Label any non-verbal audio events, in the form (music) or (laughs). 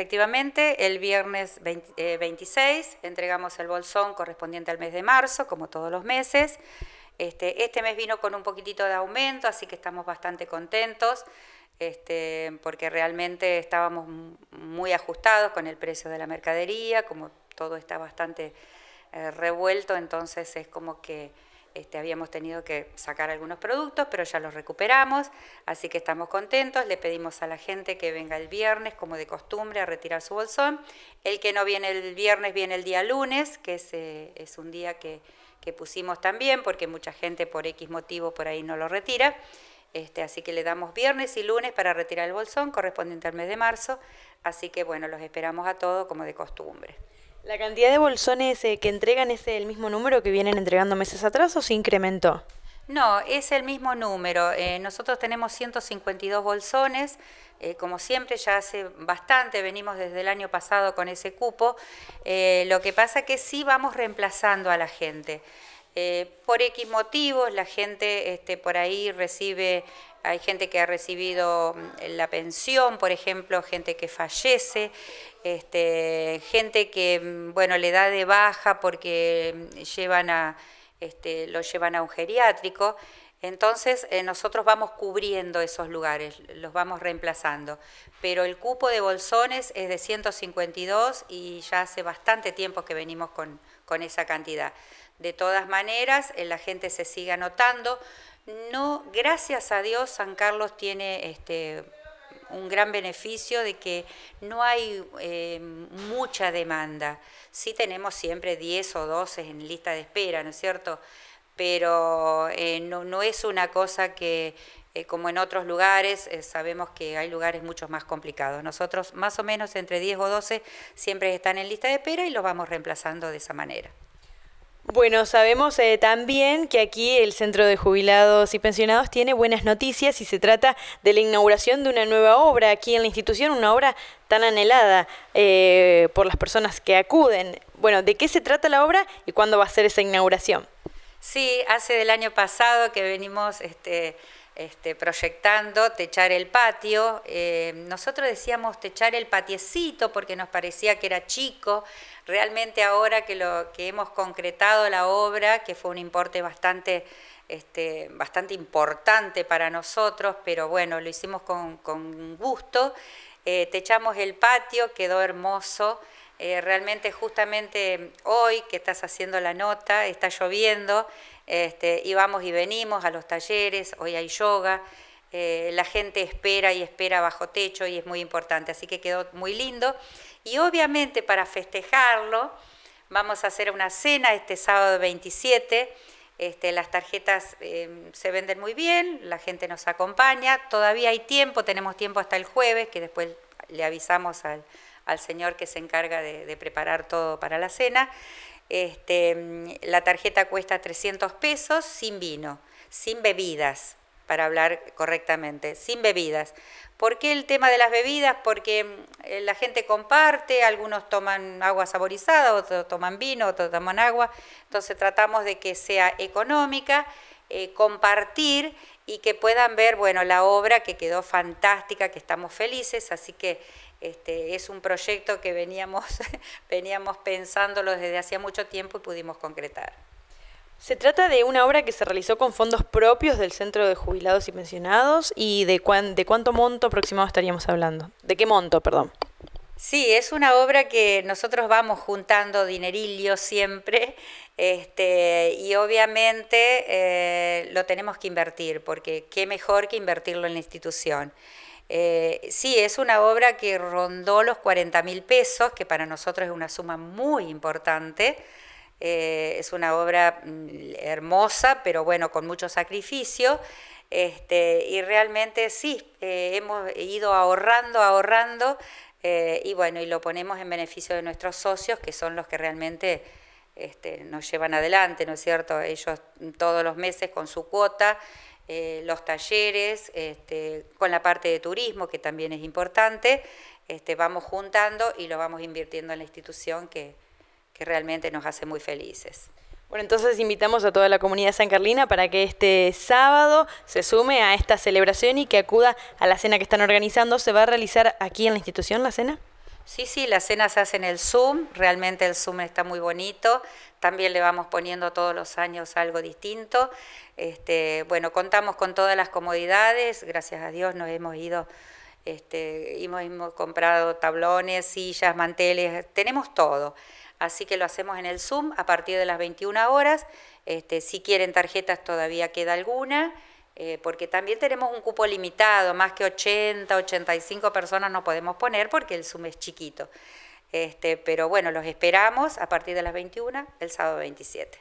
Efectivamente, el viernes 26 eh, entregamos el bolsón correspondiente al mes de marzo, como todos los meses. Este, este mes vino con un poquitito de aumento, así que estamos bastante contentos, este, porque realmente estábamos muy ajustados con el precio de la mercadería, como todo está bastante eh, revuelto, entonces es como que este, habíamos tenido que sacar algunos productos, pero ya los recuperamos, así que estamos contentos. Le pedimos a la gente que venga el viernes, como de costumbre, a retirar su bolsón. El que no viene el viernes viene el día lunes, que es, eh, un día que, pusimos también, porque mucha gente por X motivo por ahí no lo retira. Este, así que le damos viernes y lunes para retirar el bolsón correspondiente al mes de marzo. Así que bueno, los esperamos a todos como de costumbre. ¿La cantidad de bolsones eh, que entregan es el mismo número que vienen entregando meses atrás o se incrementó? No, es el mismo número. Eh, nosotros tenemos 152 bolsones. Eh, como siempre, ya hace bastante, venimos desde el año pasado con ese cupo. lo que pasa que sí vamos reemplazando a la gente. Eh, por X motivos, la gente este, por ahí recibe, hay gente que ha recibido mm, la pensión, por ejemplo, gente que fallece, este, gente que, mm, le da de baja porque mm, este, lo llevan a un geriátrico. Entonces eh, nosotros vamos cubriendo esos lugares, los vamos reemplazando. Pero el cupo de bolsones es de 152 y ya hace bastante tiempo que venimos con esa cantidad. De todas maneras, eh, la gente se sigue anotando. No, gracias a Dios, San Carlos tiene este, un gran beneficio de que no hay eh, mucha demanda. Sí tenemos siempre 10 o 12 en lista de espera, ¿no es cierto? Pero eh, no, es una cosa que, como en otros lugares, sabemos que hay lugares mucho más complicados. Nosotros más o menos entre 10 o 12 siempre están en lista de espera y los vamos reemplazando de esa manera. Bueno, sabemos eh, también que aquí el Centro de Jubilados y Pensionados tiene buenas noticias y se trata de la inauguración de una nueva obra aquí en la institución, una obra tan anhelada eh, por las personas que acuden. Bueno, ¿de qué se trata la obra y cuándo va a ser esa inauguración? Sí, hace del año pasado que venimos... Este, este, proyectando techar el patio. Eh, nosotros decíamos techar el patiecito porque nos parecía que era chico. Realmente ahora que, lo, que hemos concretado la obra, que fue un importe bastante, este, importante para nosotros, pero bueno, lo hicimos con, gusto. Eh, techamos el patio, quedó hermoso. Eh, realmente justamente hoy que estás haciendo la nota, está lloviendo, íbamos este, y vamos y venimos a los talleres, hoy hay yoga, eh, la gente espera y espera bajo techo y es muy importante, así que quedó muy lindo. Y obviamente para festejarlo, vamos a hacer una cena este sábado 27. Este, las tarjetas em, se venden muy bien, la gente nos acompaña, todavía hay tiempo, tenemos tiempo hasta el jueves, que después le avisamos al, al señor que se encarga de, preparar todo para la cena. Este, mm, la tarjeta cuesta 300 pesos sin vino, sin bebidas, para hablar correctamente, sin bebidas. ¿Por qué el tema de las bebidas? Porque mm, eh, la gente comparte, algunos toman agua saborizada, otros toman vino, otros toman agua, entonces tratamos de que sea económica, eh, compartir y que puedan ver, bueno, la obra que quedó fantástica, que estamos felices, así que este, es un proyecto que veníamos, (laughs) veníamos pensándolo desde hacía mucho tiempo y pudimos concretar. Se trata de una obra que se realizó con fondos propios del Centro de Jubilados y Pensionados y de, de cuánto monto aproximado estaríamos hablando. ¿De qué monto, perdón? Sí, es una obra que nosotros vamos juntando dinerillo siempre (laughs) este, y obviamente eh, lo tenemos que invertir, porque qué mejor que invertirlo en la institución. Eh, sí, es una obra que rondó los 40 mil pesos, que para nosotros es una suma muy importante. Eh, es una obra mm, hermosa, pero bueno, con mucho sacrificio. Este, y realmente sí, hemos ido ahorrando, ahorrando. Eh, y bueno, y lo ponemos en beneficio de nuestros socios, que son los que realmente este, nos llevan adelante, ¿no es cierto? Ellos todos los meses con su cuota, eh, los talleres, este, con la parte de turismo, que también es importante, este, vamos juntando y lo vamos invirtiendo en la institución que realmente nos hace muy felices. Bueno, entonces invitamos a toda la comunidad san carlina para que este sábado se sume a esta celebración y que acuda a la cena que están organizando. ¿Se va a realizar aquí en la institución la cena? Sí, sí, la cena se hace en el Zoom, realmente el Zoom está muy bonito, también le vamos poniendo todos los años algo distinto. Este, bueno, contamos con todas las comodidades, gracias a Dios nos hemos ido, este, hemos comprado tablones, sillas, manteles, tenemos todo así que lo hacemos en el Zoom a partir de las 21 horas. Este, si quieren tarjetas todavía queda alguna, eh, porque también tenemos un cupo limitado, más que 80, 85 personas no podemos poner porque el Zoom es chiquito. Este, pero bueno, los esperamos a partir de las 21 el sábado 27.